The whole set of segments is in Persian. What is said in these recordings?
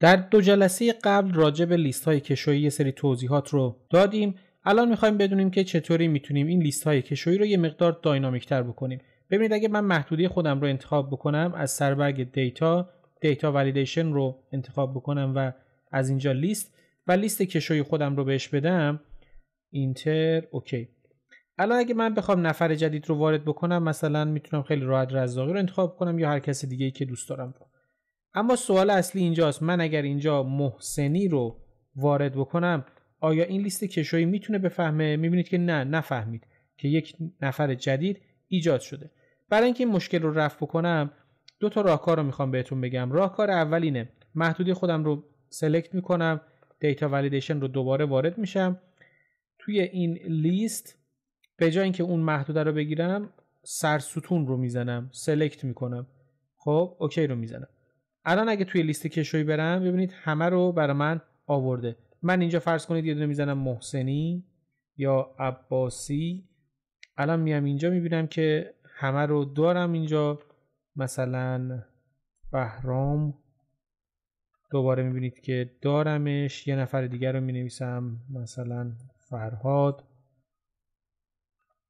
در دو جلسه قبل راجع به لیست های کشویی یه سری توضیحات رو دادیم الان میخوایم بدونیم که چطوری میتونیم این لیست های کشویی رو یه مقدار داینامیک تر بکنیم ببینید اگه من محدوده خودم رو انتخاب بکنم از سربرگ دیتا دیتا والیدیشن رو انتخاب بکنم و از اینجا لیست و لیست کشوی خودم رو بهش بدم اینتر اوکی الان اگه من بخوام نفر جدید رو وارد بکنم مثلا میتونم خیلی راحت رزاقی رو انتخاب کنم یا هر کس دیگه ای که دوست دارم رو. اما سوال اصلی اینجاست من اگر اینجا محسنی رو وارد بکنم آیا این لیست کشوی میتونه بفهمه میبینید که نه نفهمید که یک نفر جدید ایجاد شده برای اینکه این مشکل رو رفع بکنم دو تا راهکار رو میخوام بهتون بگم راهکار اول اینه محدودی خودم رو سلکت میکنم دیتا ولیدیشن رو دوباره وارد میشم توی این لیست به جای اینکه اون محدوده رو بگیرم سرستون رو میزنم سلکت میکنم خب اوکی رو میزنم الان اگه توی لیست کشوی برم ببینید همه رو برای من آورده من اینجا فرض کنید یه دونه میزنم محسنی یا عباسی الان میام اینجا میبینم که همه رو دارم اینجا مثلا بهرام دوباره میبینید که دارمش یه نفر دیگر رو مینویسم مثلا فرهاد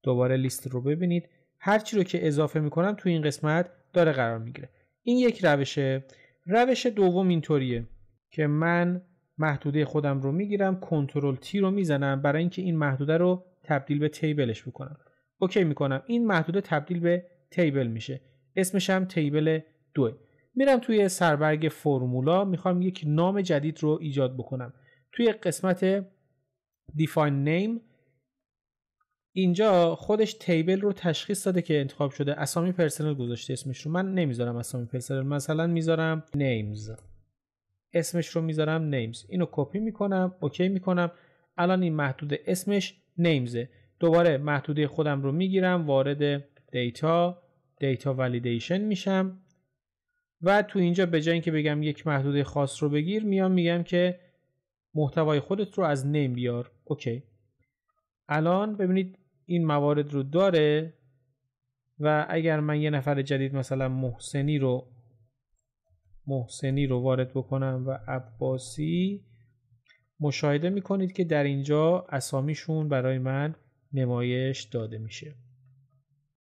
دوباره لیست رو ببینید هرچی رو که اضافه میکنم تو این قسمت داره قرار میگیره این یک روشه روش دوم اینطوریه که من محدوده خودم رو میگیرم کنترل تی رو میزنم برای اینکه این محدوده رو تبدیل به تیبلش بکنم اوکی میکنم این محدوده تبدیل به تیبل میشه اسمش هم تیبل دوه میرم توی سربرگ فرمولا میخوام یک نام جدید رو ایجاد بکنم توی قسمت define name اینجا خودش تیبل رو تشخیص داده که انتخاب شده اسامی پرسنل گذاشته اسمش رو من نمیذارم اسامی پرسنل مثلا میذارم names اسمش رو میذارم names اینو کپی میکنم اوکی میکنم الان این محدود اسمش نیمز. دوباره محدوده خودم رو میگیرم وارد دیتا دیتا والیدیشن میشم و تو اینجا به جای اینکه بگم یک محدوده خاص رو بگیر میام میگم که محتوای خودت رو از نیم بیار اوکی الان ببینید این موارد رو داره و اگر من یه نفر جدید مثلا محسنی رو محسنی رو وارد بکنم و عباسی مشاهده میکنید که در اینجا اسامیشون برای من نمایش داده میشه